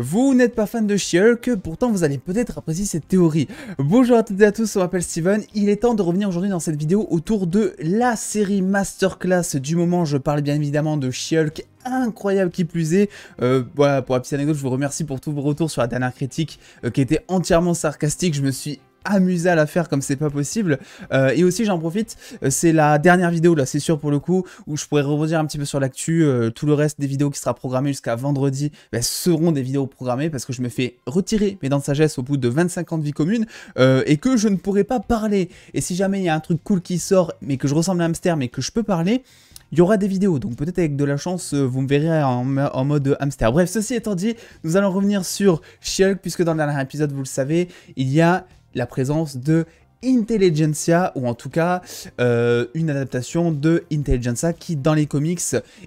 Vous n'êtes pas fan de She-Hulk, pourtant vous allez peut-être apprécier cette théorie. Bonjour à toutes et à tous, on m'appelle Steven, il est temps de revenir aujourd'hui dans cette vidéo autour de la série masterclass du moment, je parle bien évidemment de she incroyable qui plus est. Euh, voilà, pour la petite anecdote, je vous remercie pour tous vos retours sur la dernière critique euh, qui était entièrement sarcastique. Je me suis amusé à la faire comme c'est pas possible. Euh, et aussi, j'en profite, euh, c'est la dernière vidéo, là, c'est sûr pour le coup, où je pourrais rebondir un petit peu sur l'actu. Euh, tout le reste des vidéos qui sera programmée jusqu'à vendredi ben, seront des vidéos programmées parce que je me fais retirer mes dents de sagesse au bout de 25 ans de vie commune et que je ne pourrai pas parler. Et si jamais il y a un truc cool qui sort, mais que je ressemble à hamster, mais que je peux parler, il y aura des vidéos, donc peut-être avec de la chance, vous me verrez en, mode hamster. Bref, ceci étant dit, nous allons revenir sur she puisque dans le dernier épisode, vous le savez, il y a la présence de Intelligentsia, ou en tout cas euh, une adaptation de Intelligencia qui dans les comics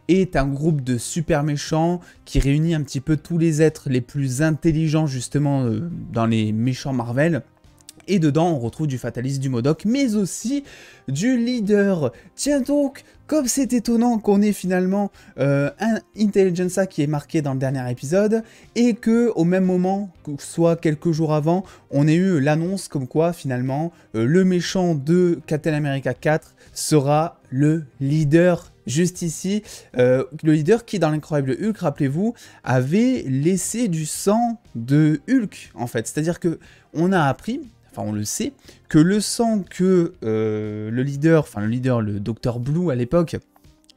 est un groupe de super méchants qui réunit un petit peu tous les êtres les plus intelligents justement euh, dans les méchants Marvel et dedans, on retrouve du fataliste du Modoc, mais aussi du leader. Tiens donc, comme c'est étonnant qu'on ait finalement euh, un Intelligenza qui est marqué dans le dernier épisode, et que au même moment, soit quelques jours avant, on ait eu l'annonce comme quoi finalement euh, le méchant de Captain America 4 sera le leader juste ici. Euh, le leader qui, dans l'incroyable Hulk, rappelez-vous, avait laissé du sang de Hulk, en fait. C'est-à-dire que on a appris enfin on le sait, que le sang que euh, le leader, enfin le leader, le docteur Blue à l'époque,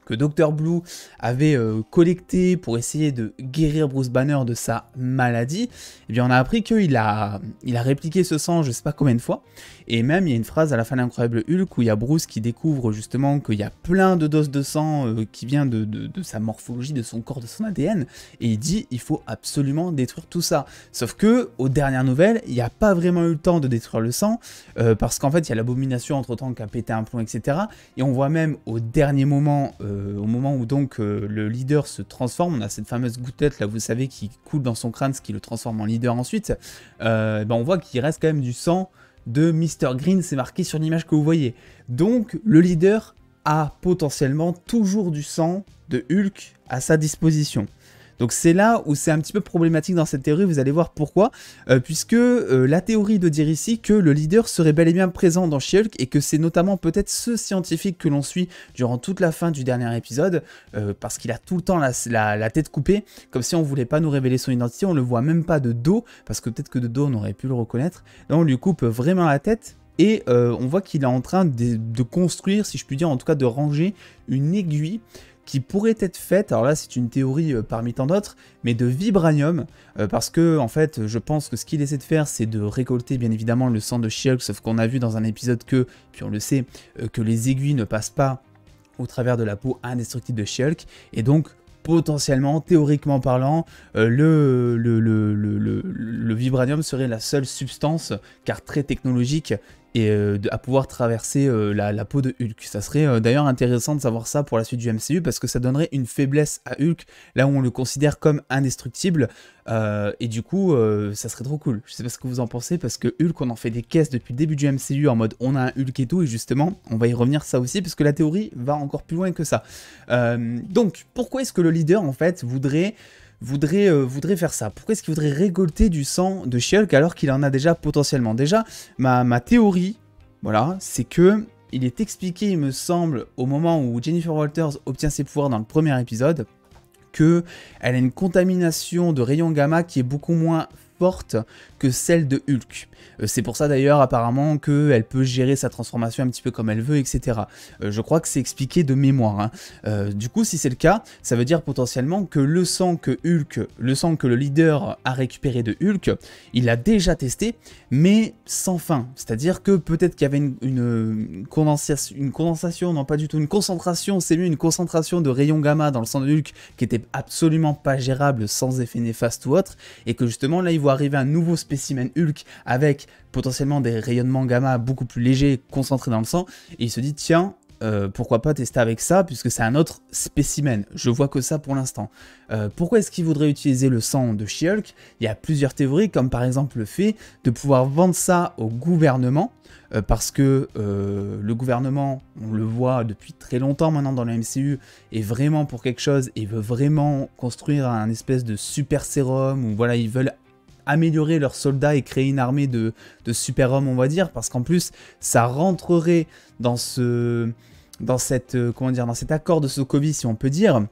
que Dr. Blue avait euh, collecté pour essayer de guérir Bruce Banner de sa maladie, eh bien on a appris qu'il a, il a répliqué ce sang je sais pas combien de fois. Et même il y a une phrase à la fin l'incroyable Hulk où il y a Bruce qui découvre justement qu'il y a plein de doses de sang euh, qui vient de, sa morphologie, de son corps, de son ADN, et il dit il faut absolument détruire tout ça. Sauf que, aux dernières nouvelles, il n'y a pas vraiment eu le temps de détruire le sang, euh, parce qu'en fait il y a l'abomination entre temps qui a pété un plomb, etc. Et on voit même au dernier moment euh, au moment où donc euh, le leader se transforme, on a cette fameuse gouttelette là, vous savez, qui coule dans son crâne, ce qui le transforme en leader ensuite, euh, ben, on voit qu'il reste quand même du sang de Mr. Green, c'est marqué sur l'image que vous voyez. Donc le leader a potentiellement toujours du sang de Hulk à sa disposition. Donc c'est là où c'est un petit peu problématique dans cette théorie, vous allez voir pourquoi, euh, puisque euh, la théorie de dire ici que le leader serait bel et bien présent dans she et que c'est notamment peut-être ce scientifique que l'on suit durant toute la fin du dernier épisode, euh, parce qu'il a tout le temps la, tête coupée, comme si on voulait pas nous révéler son identité, on le voit même pas de dos, parce que peut-être que de dos on aurait pu le reconnaître, là on lui coupe vraiment la tête, et on voit qu'il est en train de, construire, si je puis dire, en tout cas de ranger une aiguille qui pourrait être faite, alors là c'est une théorie euh, parmi tant d'autres, mais de vibranium, euh, parce que en fait je pense que ce qu'il essaie de faire c'est de récolter bien évidemment le sang de Shulk. sauf qu'on a vu dans un épisode que, puis on le sait, euh, que les aiguilles ne passent pas au travers de la peau indestructible de Shulk. et donc potentiellement, théoriquement parlant, le, le, le, vibranium serait la seule substance, car très technologique, et euh, à pouvoir traverser euh, la, peau de Hulk. Ça serait euh, d'ailleurs intéressant de savoir ça pour la suite du MCU parce que ça donnerait une faiblesse à Hulk là où on le considère comme indestructible et du coup ça serait trop cool. Je sais pas ce que vous en pensez parce que Hulk on en fait des caisses depuis le début du MCU en mode on a un Hulk et tout et justement on va y revenir ça aussi parce que la théorie va encore plus loin que ça. donc pourquoi est-ce que le leader en fait voudrait voudrait, euh, voudrait faire ça Pourquoi est-ce qu'il voudrait récolter du sang de she alors qu'il en a déjà potentiellement Déjà, ma, théorie, voilà, c'est que il est expliqué, il me semble, au moment où Jennifer Walters obtient ses pouvoirs dans le premier épisode, que elle a une contamination de rayons gamma qui est beaucoup moins forte que celle de Hulk. Euh, c'est pour ça d'ailleurs apparemment qu'elle peut gérer sa transformation un petit peu comme elle veut, etc. Euh, je crois que c'est expliqué de mémoire. Hein. Euh, du coup, si c'est le cas, ça veut dire potentiellement que le sang que Hulk, le sang que le leader a récupéré de Hulk, il l'a déjà testé, mais sans fin. C'est-à-dire que peut-être qu'il y avait une, condensation, non pas du tout, une concentration, c'est mieux, une concentration de rayons gamma dans le sang de Hulk qui était absolument pas gérable sans effet néfaste ou autre, et que justement là, il voit arriver un nouveau spécimen Hulk avec potentiellement des rayonnements gamma beaucoup plus légers, concentrés dans le sang, et il se dit tiens, euh, pourquoi pas tester avec ça, puisque c'est un autre spécimen. Je vois que ça pour l'instant. Euh, pourquoi est-ce qu'il voudrait utiliser le sang de she Il y a plusieurs théories, comme par exemple le fait de pouvoir vendre ça au gouvernement, euh, parce que le gouvernement, on le voit depuis très longtemps maintenant dans le MCU, est vraiment pour quelque chose et veut vraiment construire un espèce de super sérum, ou voilà, ils veulent améliorer leurs soldats et créer une armée de, de super-hommes, on va dire, parce qu'en plus, ça rentrerait dans ce... Dans, cette, euh, comment dire, dans cet accord de Sokovie, si on peut dire,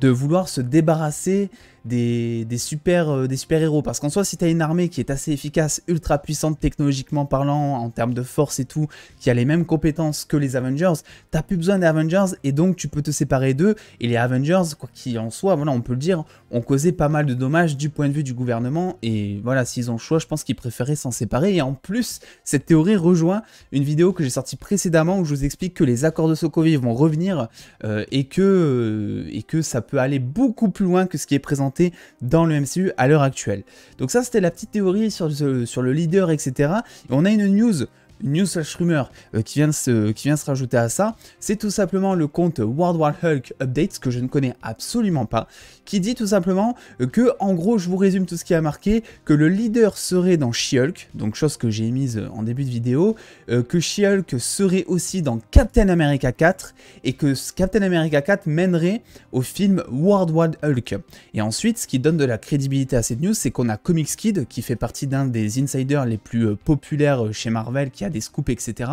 de vouloir se débarrasser euh, des, super, héros. Parce qu'en soi, si t'as une armée qui est assez efficace, ultra puissante technologiquement parlant, en termes de force et tout, qui a les mêmes compétences que les Avengers, t'as plus besoin des Avengers et donc tu peux te séparer d'eux. Et les Avengers, quoi qu'il en soit, voilà, on peut le dire, ont causé pas mal de dommages du point de vue du gouvernement. Et voilà, s'ils ont le choix, je pense qu'ils préféraient s'en séparer. Et en plus, cette théorie rejoint une vidéo que j'ai sortie précédemment où je vous explique que les accords de Sokovie vont revenir euh, et, que, euh, et que ça peut aller beaucoup plus loin que ce qui est présenté dans le MCU à l'heure actuelle. Donc ça, c'était la petite théorie sur, le leader, etc. on a une news news slash rumeur euh, qui, vient se, qui vient se rajouter à ça, c'est tout simplement le compte World War Hulk Updates, que je ne connais absolument pas, qui dit tout simplement euh, que, en gros, je vous résume tout ce qui a marqué, que le leader serait dans She-Hulk, donc chose que j'ai mise euh, en début de vidéo, que She-Hulk serait aussi dans Captain America 4, et que Captain America 4 mènerait au film World War Hulk. Et ensuite, ce qui donne de la crédibilité à cette news, c'est qu'on a Comics Kid, qui fait partie d'un des insiders les plus populaires chez Marvel, qui a des scoops, etc.,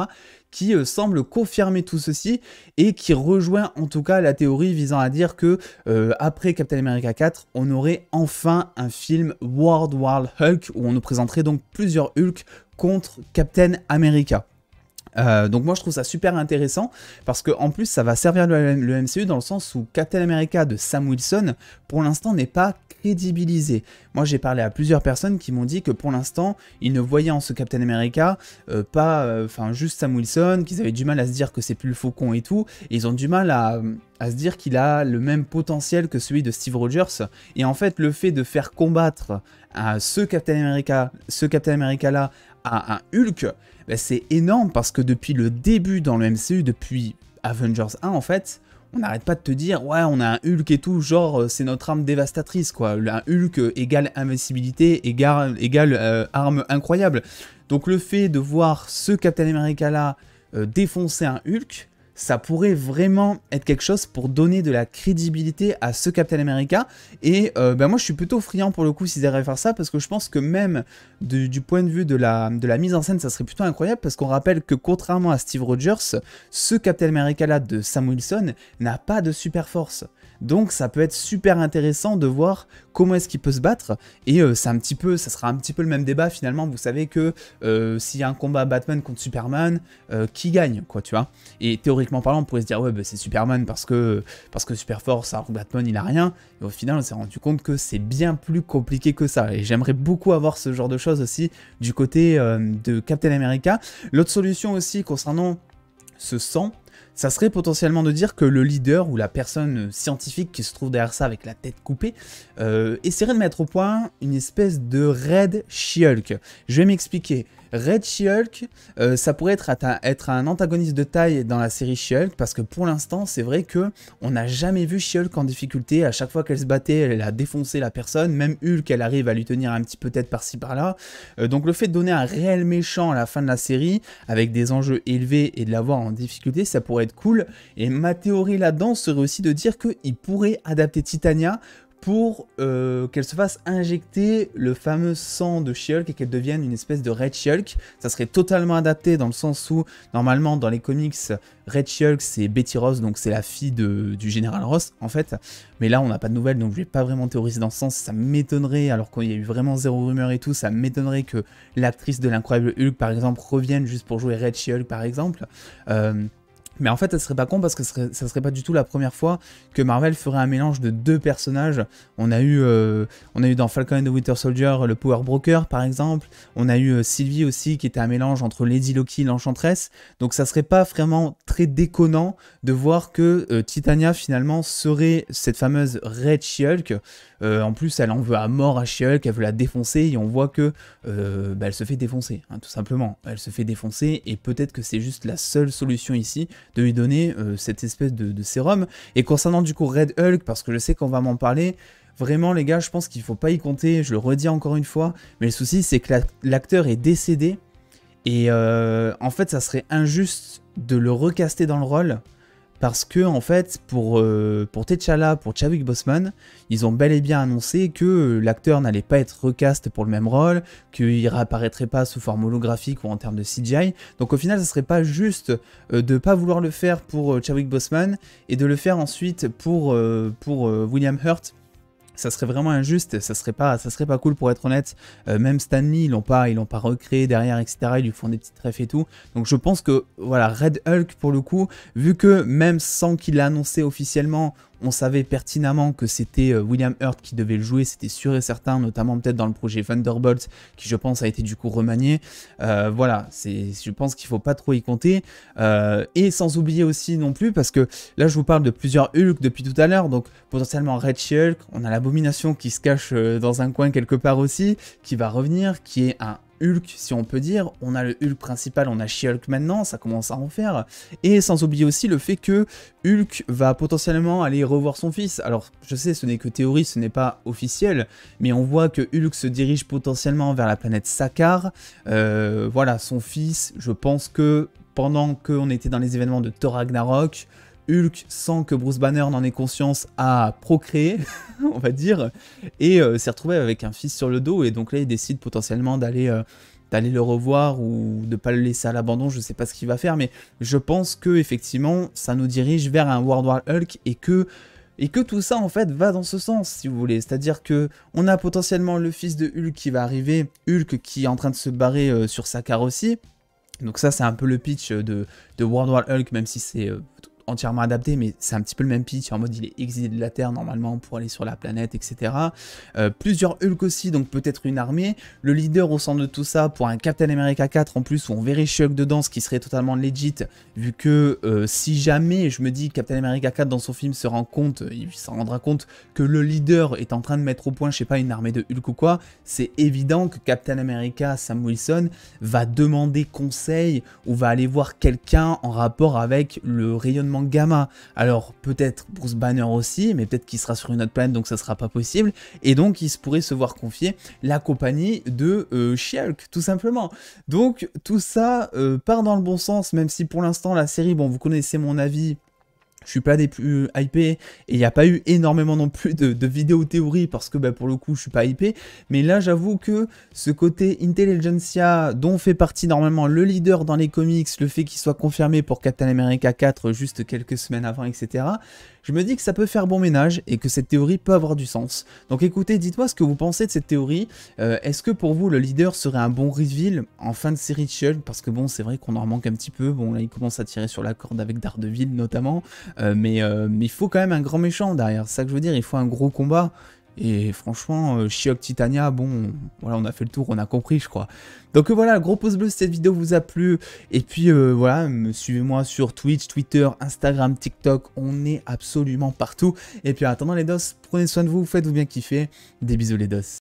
qui euh, semblent confirmer tout ceci et qui rejoint en tout cas la théorie visant à dire que euh, après Captain America 4, on aurait enfin un film World War Hulk où on nous présenterait donc plusieurs Hulk contre Captain America. Euh, donc moi je trouve ça super intéressant parce que en plus ça va servir le, MCU dans le sens où Captain America de Sam Wilson pour l'instant n'est pas crédibilisé. Moi j'ai parlé à plusieurs personnes qui m'ont dit que pour l'instant ils ne voyaient en ce Captain America euh, pas euh, enfin juste Sam Wilson, qu'ils avaient du mal à se dire que c'est plus le faucon et tout, ils ont du mal à, à se dire qu'il a le même potentiel que celui de Steve Rogers et en fait le fait de faire combattre à ce Captain America, ce Captain America là à un Hulk, ben, c'est énorme parce que depuis le début dans le MCU, depuis Avengers 1 en fait, on n'arrête pas de te dire ouais on a un Hulk et tout, genre euh, c'est notre arme dévastatrice quoi. Un Hulk égale invincibilité, égale, euh, arme incroyable. Donc le fait de voir ce Captain America là euh, défoncer un Hulk, ça pourrait vraiment être quelque chose pour donner de la crédibilité à ce Captain America. Et euh, ben moi, je suis plutôt friand pour le coup s'ils arrivent à faire ça, parce que je pense que même du, point de vue de la, de la, mise en scène, ça serait plutôt incroyable, parce qu'on rappelle que contrairement à Steve Rogers, ce Captain America-là de Sam Wilson n'a pas de super force. Donc ça peut être super intéressant de voir comment est-ce qu'il peut se battre. Et euh, un petit peu, ça sera un petit peu le même débat finalement. Vous savez que euh, s'il y a un combat Batman contre Superman, euh, qui gagne, quoi, tu vois Et théoriquement parlant, on pourrait se dire ouais, bah, c'est Superman parce que parce que super fort, Batman il a rien. Et au final, on s'est rendu compte que c'est bien plus compliqué que ça. Et j'aimerais beaucoup avoir ce genre de choses aussi du côté de Captain America. L'autre solution aussi concernant ce sang, ça serait potentiellement de dire que le leader ou la personne scientifique qui se trouve derrière ça avec la tête coupée euh, essaierait de mettre au point une espèce de Red she Je vais m'expliquer. Red she euh, ça pourrait être, être, un antagoniste de taille dans la série she parce que pour l'instant, c'est vrai que on n'a jamais vu she en difficulté. À chaque fois qu'elle se battait, elle a défoncé la personne. Même Hulk, elle arrive à lui tenir un petit peu tête par-ci par-là. Euh, donc le fait de donner un réel méchant à la fin de la série avec des enjeux élevés et de l'avoir en difficulté, ça pourrait être cool. Et ma théorie là-dedans serait aussi de dire il pourrait adapter Titania pour euh, qu'elle se fasse injecter le fameux sang de She-Hulk et qu'elle devienne une espèce de Red she Ça serait totalement adapté dans le sens où, normalement, dans les comics, Red she c'est Betty Ross, donc c'est la fille du général Ross, en fait. Mais là, on n'a pas de nouvelles, donc je vais pas vraiment théoriser dans ce sens. Ça m'étonnerait, alors qu'il y a eu vraiment zéro rumeur et tout, ça m'étonnerait que l'actrice de l'incroyable Hulk, par exemple, revienne juste pour jouer Red She-Hulk, par exemple. Euh, mais en fait, ça serait pas con parce que ça serait, serait pas du tout la première fois que Marvel ferait un mélange de deux personnages. On a eu, euh, on a eu dans Falcon and the Winter Soldier le Power Broker par exemple. On a eu euh, Sylvie aussi qui était un mélange entre Lady Loki et l'Enchantress. Donc ça serait pas vraiment très déconnant de voir que euh, Titania finalement serait cette fameuse Red She-Hulk. en plus, elle en veut à mort à She-Hulk, elle veut la défoncer et on voit que bah, elle se fait défoncer, hein, tout simplement. Elle se fait défoncer et peut-être que c'est juste la seule solution ici de lui donner euh, cette espèce de, sérum. Et concernant du coup Red Hulk, parce que je sais qu'on va m'en parler, vraiment les gars, je pense qu'il faut pas y compter, je le redis encore une fois, mais le souci c'est que l'acteur est décédé, et euh, en fait ça serait injuste de le recaster dans le rôle, parce que en fait pour, euh, pour T'Challa, pour Chadwick Boseman, ils ont bel et bien annoncé que euh, l'acteur n'allait pas être recast pour le même rôle, qu'il réapparaîtrait pas sous forme holographique ou en termes de CGI. Donc au final, ne serait pas juste euh, de ne pas vouloir le faire pour Chadwick Boseman et de le faire ensuite pour, pour William Hurt ça serait vraiment injuste, ça serait pas, ça serait pas cool pour être honnête. Euh, même Stanley, ils l'ont pas, ils l'ont pas recréé derrière, etc. Ils lui font des petites trèfles et tout. Donc je pense que voilà, Red Hulk pour le coup, vu que même sans qu'il l'annonce annoncé officiellement, on savait pertinemment que c'était euh, William Hurt qui devait le jouer, c'était sûr et certain, notamment peut-être dans le projet Thunderbolt, qui je pense a été du coup remanié. Euh, voilà, je pense qu'il faut pas trop y compter. Euh, et sans oublier aussi non plus, parce que là je vous parle de plusieurs Hulk depuis tout à l'heure, donc potentiellement Red Hulk, on a l'abomination qui se cache dans un coin quelque part aussi, qui va revenir, qui est un Hulk, si on peut dire. On a le Hulk principal, on a she maintenant, ça commence à en faire. Et sans oublier aussi le fait que Hulk va potentiellement aller revoir son fils. Alors, je sais, ce n'est que théorie, ce n'est pas officiel, mais on voit que Hulk se dirige potentiellement vers la planète Sakar. Euh, voilà, son fils, je pense que pendant qu'on était dans les événements de Thor Ragnarok, Hulk, sans que Bruce Banner n'en ait conscience, a procréé, on va dire, et euh, s'est retrouvé avec un fils sur le dos, et donc là il décide potentiellement d'aller euh, le revoir ou de pas le laisser à l'abandon, je ne sais pas ce qu'il va faire, mais je pense que effectivement ça nous dirige vers un World War Hulk et que et que tout ça en fait va dans ce sens si vous voulez, c'est-à-dire que on a potentiellement le fils de Hulk qui va arriver, Hulk qui est en train de se barrer euh, sur sa carrosserie. Donc ça c'est un peu le pitch de, World War Hulk même si c'est entièrement adapté, mais c'est un petit peu le même pitch. En mode, il est exilé de la Terre normalement pour aller sur la planète, etc. Euh, plusieurs Hulk aussi, donc peut-être une armée. Le leader au centre de tout ça pour un Captain America 4 en plus où on verrait Chuck dedans, ce qui serait totalement legit, vu que euh, si jamais je me dis Captain America 4 dans son film se rend compte, euh, il s'en rendra compte que le leader est en train de mettre au point, je sais pas, une armée de Hulk ou quoi, c'est évident que Captain America, Sam Wilson, va demander conseil ou va aller voir quelqu'un en rapport avec le rayonnement Gamma. Alors peut-être pour ce Banner aussi, mais peut-être qu'il sera sur une autre planète, donc ça sera pas possible. Et donc il se pourrait se voir confier la compagnie de euh, tout simplement. Donc tout ça euh, part dans le bon sens, même si pour l'instant la série, bon vous connaissez mon avis, je suis pas des plus euh, hypé et il n'y a pas eu énormément non plus de, vidéos théorie parce que bah, pour le coup je suis pas hypé mais là j'avoue que ce côté intelligentsia dont fait partie normalement le leader dans les comics le fait qu'il soit confirmé pour Captain America 4 juste quelques semaines avant etc je me dis que ça peut faire bon ménage et que cette théorie peut avoir du sens donc écoutez dites-moi ce que vous pensez de cette théorie euh, est-ce que pour vous le leader serait un bon reveal en fin de série de Shield parce que bon c'est vrai qu'on en manque un petit peu bon là il commence à tirer sur la corde avec Daredevil notamment euh, euh, mais il faut quand même un grand méchant derrière, c'est ça que je veux dire, il faut un gros combat. Et franchement, euh, Shiok Titania, bon, voilà, on a fait le tour, on a compris, je crois. Donc voilà, gros pouce bleu si cette vidéo vous a plu. Et puis voilà, suivez-moi sur Twitch, Twitter, Instagram, TikTok, on est absolument partout. Et puis en attendant les dos, prenez soin de vous, faites-vous bien kiffer. Des bisous les dos.